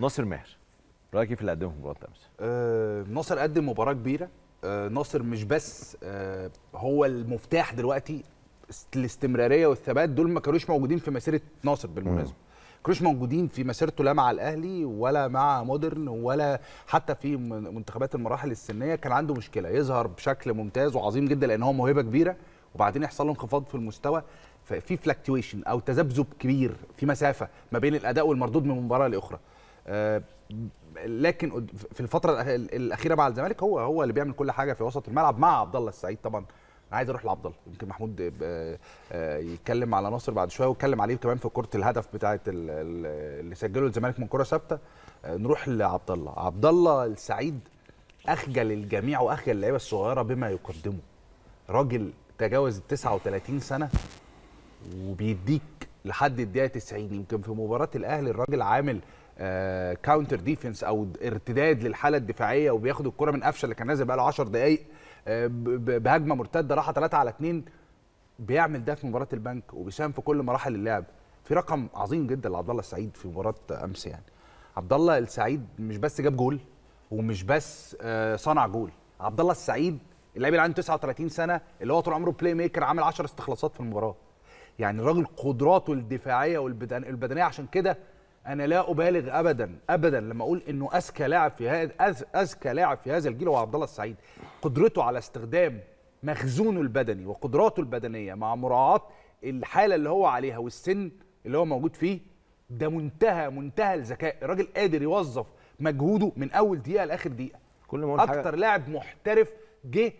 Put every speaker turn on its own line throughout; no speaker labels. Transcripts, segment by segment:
ناصر ماهر رايك كيف اللي قدمه في مباراه امس؟ آه، ناصر قدم مباراه كبيره آه، ناصر مش بس آه، هو المفتاح دلوقتي الاستمراريه والثبات دول ما كانوش موجودين في مسيره ناصر بالمناسبه ما كانوش موجودين في مسيرته لا مع الاهلي ولا مع مودرن ولا حتى في منتخبات المراحل السنيه كان عنده مشكله يظهر بشكل ممتاز وعظيم جدا لان هو موهبه كبيره وبعدين يحصل له انخفاض في المستوى ففي فلكتويشن او تذبذب كبير في مسافه ما بين الاداء والمردود من مباراه لاخرى آه، لكن في الفتره الاخيره مع الزمالك هو هو اللي بيعمل كل حاجه في وسط الملعب مع عبد الله السعيد طبعا انا عايز اروح لعبد الله يمكن محمود آه، آه، يتكلم على ناصر بعد شويه ويتكلم عليه كمان في كره الهدف بتاعه اللي سجله الزمالك من كره ثابته نروح لعبد الله عبد الله السعيد اخجل الجميع واخجل اللعيبه الصغيره بما يقدمه راجل تجاوز ال 39 سنه وبيديك لحد الدقيقه 90 يمكن في مباراه الاهلي الراجل عامل كاونتر آه، ديفنس او ارتداد للحاله الدفاعيه وبياخد الكره من قفشه اللي كان نازل بقى له 10 دقائق آه، بهجمه مرتده راحه 3 على 2 بيعمل ده في مباراه البنك وبيساهم في كل مراحل اللعب في رقم عظيم جدا لعبد الله السعيد في مباراه امس يعني عبد الله السعيد مش بس جاب جول ومش بس آه، صنع جول عبد الله السعيد اللاعب اللي عنده 39 سنه اللي هو طول عمره بلاي ميكر عامل 10 استخلاصات في المباراه يعني الراجل قدراته الدفاعيه والبدنيه عشان كده انا لا ابالغ ابدا ابدا لما اقول انه اذكى لاعب في هذا اذكى لاعب في هذا الجيل هو عبد الله السعيد قدرته على استخدام مخزونه البدني وقدراته البدنيه مع مراعاه الحاله اللي هو عليها والسن اللي هو موجود فيه ده منتهى منتهى الذكاء الراجل قادر يوظف مجهوده من اول دقيقه لاخر دقيقه كل ما اكتر لاعب محترف جه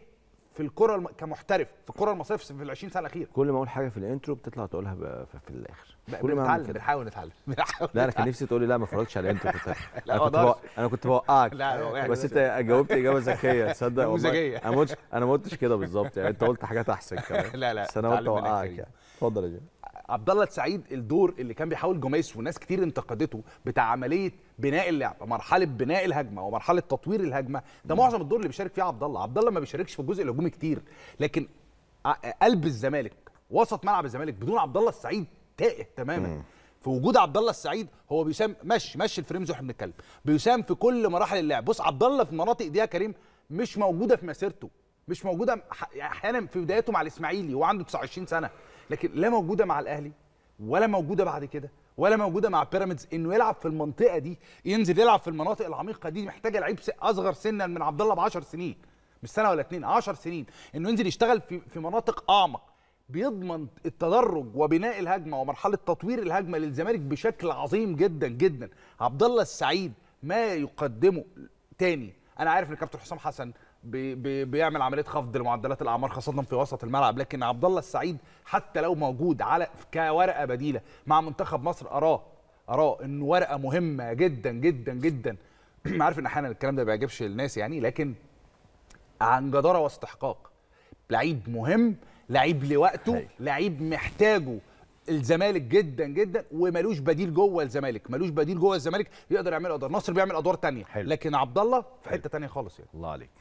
في الكره الم... كمحترف في الكره المصريه في ال 20 سنه الاخيره كل ما اقول حاجه في الانترو بتطلع تقولها ب... في الاخر كل ما بنتعلم بنحاول نتعلم لا انا كان نفسي تقول لي لا ما اتفرجتش على الانترو كنت انا كنت بوقعك انا كنت بوقعك بس انت جاوبت اجابه ذكيه تصدق والله انا ما قلتش انا ما قلتش كده بالظبط يعني انت قلت حاجات احسن كمان لا لا بس انا قلت اوقعك يعني اتفضل يا جماعه عبد الله السعيد الدور اللي كان بيحاول جوميس وناس كتير انتقدته بتاع عمليه بناء اللعبه مرحله بناء الهجمه ومرحله تطوير الهجمه ده معظم الدور اللي بيشارك فيه عبد الله عبد الله ما بيشاركش في الجزء الهجومي كتير لكن قلب الزمالك وسط ملعب الزمالك بدون عبد الله السعيد تائه تماما مم. في وجود عبد الله السعيد هو بيساهم مشي مشي الفريمز زي الكلب بنتكلم بيساهم في كل مراحل اللعب بص عبد الله في المناطق دي يا كريم مش موجوده في مسيرته مش موجوده يعني احيانا في بدايته مع الاسماعيلي هو عنده 29 سنه لكن لا موجوده مع الاهلي ولا موجوده بعد كده ولا موجوده مع بيراميدز انه يلعب في المنطقه دي ينزل يلعب في المناطق العميقه دي محتاجه لعيب اصغر سنا من عبد الله ب 10 سنين مش سنه ولا اتنين 10 سنين انه ينزل يشتغل في في مناطق اعمق بيضمن التدرج وبناء الهجمه ومرحله تطوير الهجمه للزمالك بشكل عظيم جدا جدا عبد الله السعيد ما يقدمه تاني انا عارف ان كابتن حسام حسن بي بي بيعمل عمليه خفض لمعدلات الاعمار خاصه في وسط الملعب لكن عبد الله السعيد حتى لو موجود على كورقه بديله مع منتخب مصر اراه اراه انه ورقه مهمه جدا جدا جدا عارف ان احيانا الكلام ده ما بيعجبش الناس يعني لكن عن جداره واستحقاق لعيب مهم لعيب لوقته لعيب محتاجه الزمالك جدا جدا وملوش بديل جوه الزمالك ملوش بديل جوه الزمالك يقدر يعمل ادوار نصر بيعمل ادوار تانية حلو. لكن عبد الله في حته تانية خالص يعني الله عليك